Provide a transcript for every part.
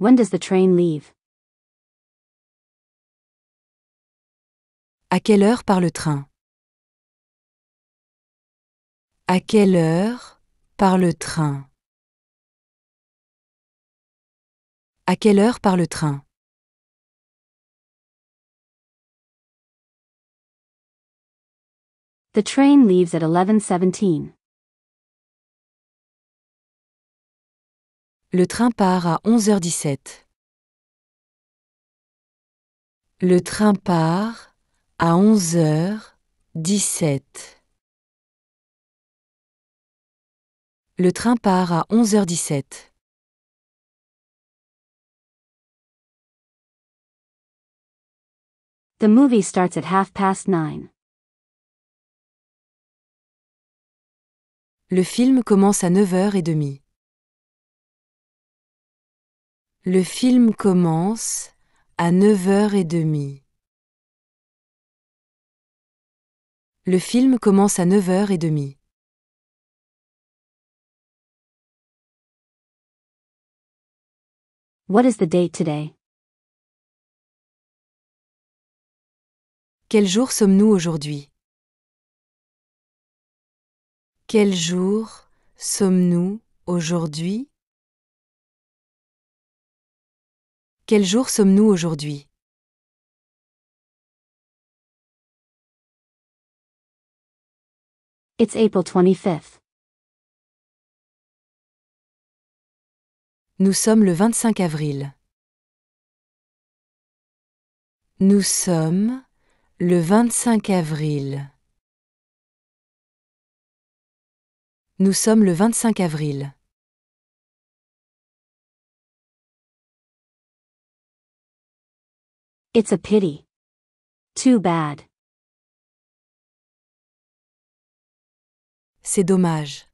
When does the train leave? À quelle heure part le train? À quelle heure part le train? À quelle heure part le train? The train leaves at 11:17. Le train part à 11h17. Le train part à 11h17. Le train part à 11h17. The movie starts at half past Le film commence à 9h30. Le film commence à 9h30. Le film commence à 9h30. What is the date today? Quel jour sommes-nous aujourd'hui? Quel jour sommes-nous aujourd'hui? Quel jour sommes-nous aujourd'hui It's April 25th. Nous sommes le 25 avril. Nous sommes le 25 avril. Nous sommes le 25 avril. It's a pity. Too bad. C'est dommage.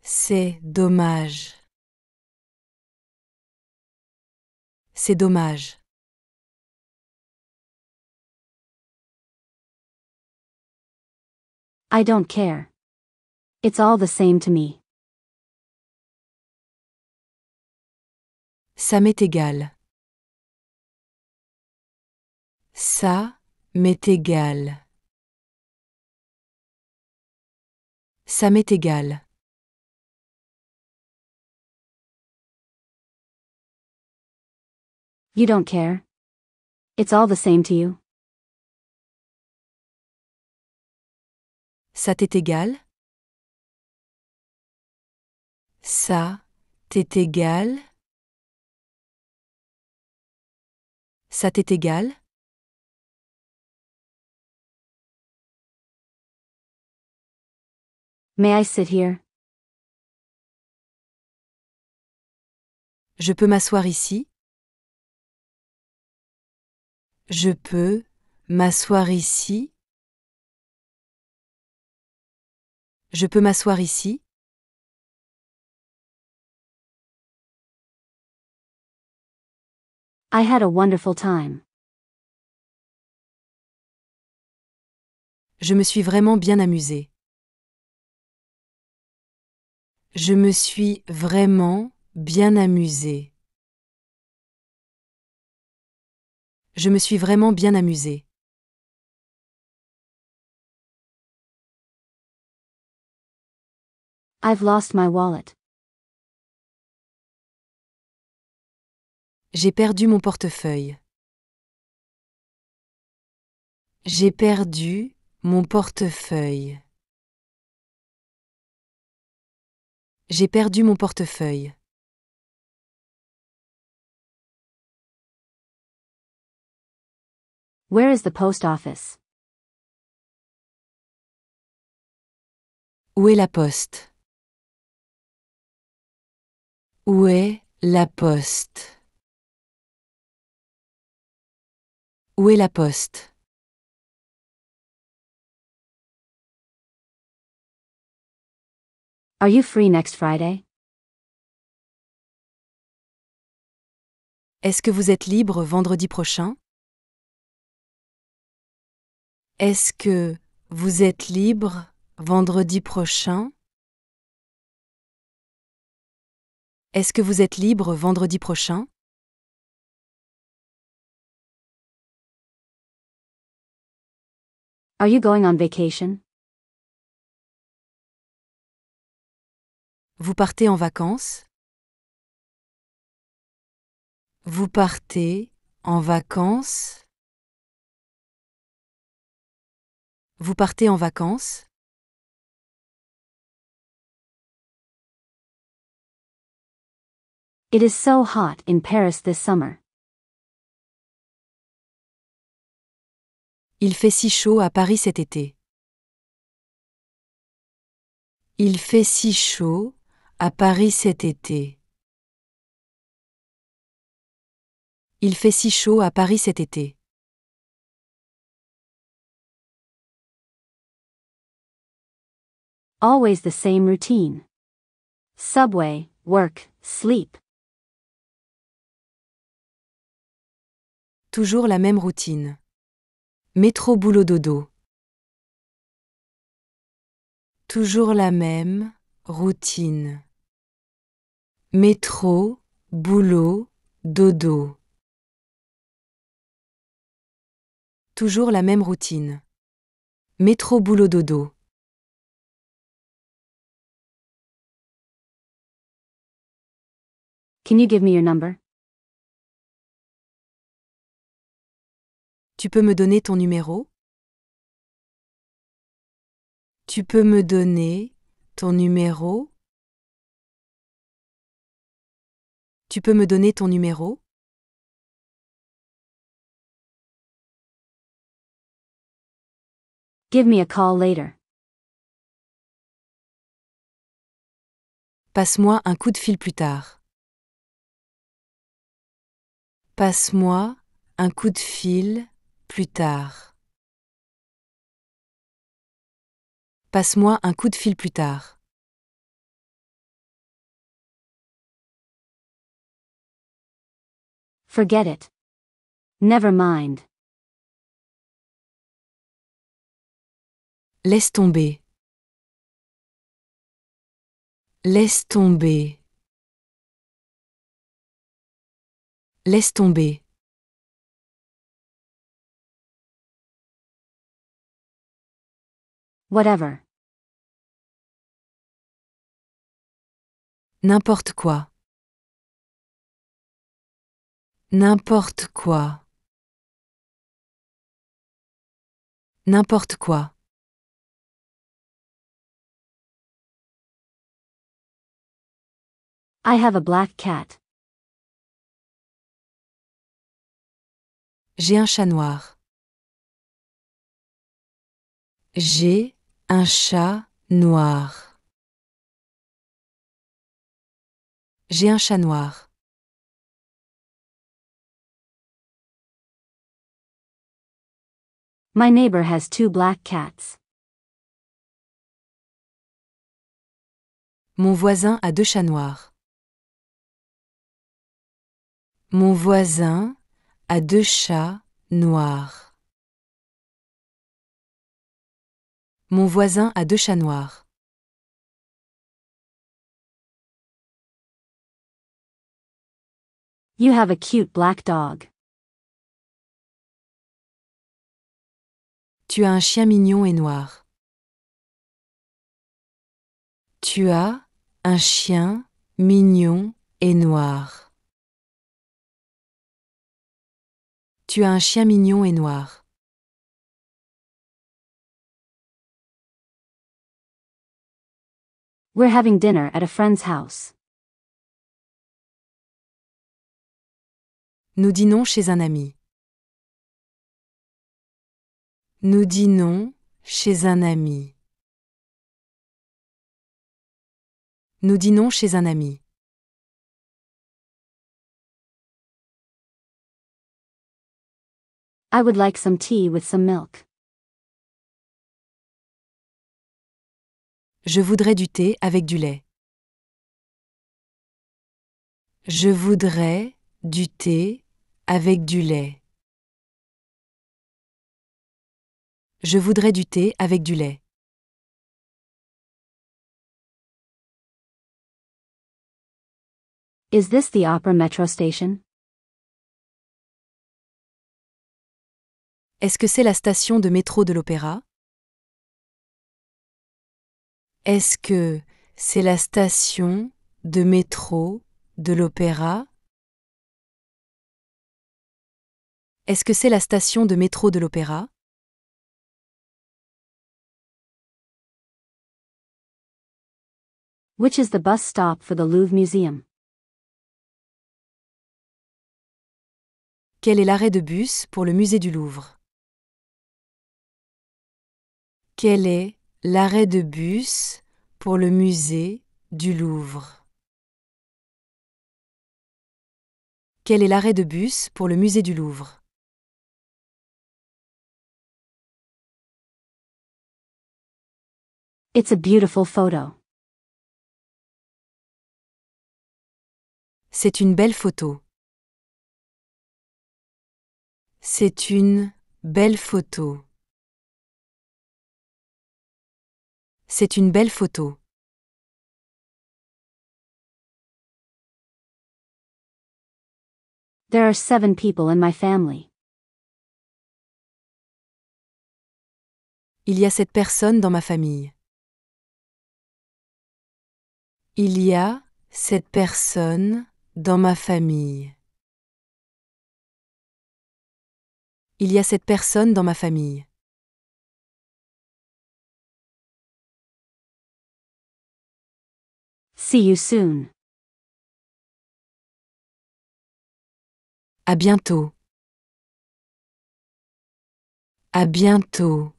C'est dommage. C'est dommage. I don't care. It's all the same to me. Ça m'est égal. Ça m'est égal. Ça m'est égal. You don't care. It's all the same to you. Ça t'est égal? Ça t'est égal? Ça t'est égal? May I sit here? Je peux m'asseoir ici? Je peux m'asseoir ici? Je peux m'asseoir ici? I had a wonderful time. Je me suis vraiment bien amusée. Je me suis vraiment bien amusée. Je me suis vraiment bien amusé. I've lost my wallet. J'ai perdu mon portefeuille. J'ai perdu mon portefeuille. J'ai perdu mon portefeuille. Where is the post office? Où est la poste? Où est la poste? Où est la poste? Are you free next Friday? Est-ce que vous êtes libre vendredi prochain? Est-ce que vous êtes libre vendredi prochain? Est-ce que vous êtes libre vendredi prochain? Are you going on vacation? Vous partez en vacances Vous partez en vacances Vous partez en vacances It is so hot in Paris this summer. Il fait si chaud à Paris cet été. Il fait si chaud à Paris cet été. Il fait si chaud à Paris cet été. Always the same routine. Subway, work, sleep. Toujours la même routine. Métro boulot dodo. Toujours la même routine. Métro, boulot, dodo. Toujours la même routine. Métro, boulot, dodo. Can you give me your number? Tu peux me donner ton numéro? Tu peux me donner ton numéro? Tu peux me donner ton numéro Give me a call later. Passe-moi un coup de fil plus tard. Passe-moi un coup de fil plus tard. Passe-moi un coup de fil plus tard. Forget it. Never mind. Laisse tomber. Laisse tomber. Laisse tomber. Whatever. N'importe quoi. N'importe quoi. N'importe quoi. I have a black cat. J'ai un chat noir. J'ai un chat noir. J'ai un chat noir. My neighbor has two black cats. Mon voisin a deux chats noirs. Mon voisin a deux chats noirs. Mon voisin a deux chats noirs. You have a cute black dog. Tu as un chien mignon et noir. Tu as un chien mignon et noir. Tu as un chien mignon et noir. We're having dinner at a friend's house. Nous dînons chez un ami. Nous dînons chez un ami. Nous dînons chez un ami. I would like some tea with some milk. Je voudrais du thé avec du lait. Je voudrais du thé avec du lait. Je voudrais du thé avec du lait. Is this the Opera Metro Station? Est-ce que c'est la station de métro de l'Opéra Est-ce que c'est la station de métro de l'Opéra Est-ce que c'est la station de métro de l'Opéra which is the bus stop for the Louvre Museum. Quel est l'arrêt de bus pour le musée du Louvre Quel est l'arrêt de bus pour le musée du Louvre Quel est l'arrêt de bus pour le musée du Louvre It's a beautiful photo. C'est une belle photo. C'est une belle photo. C'est une belle photo. There are seven people in my family. Il y a cette personne dans ma famille. Il y a cette personne dans ma famille. Il y a cette personne dans ma famille. See you soon. À bientôt. À bientôt.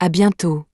À bientôt.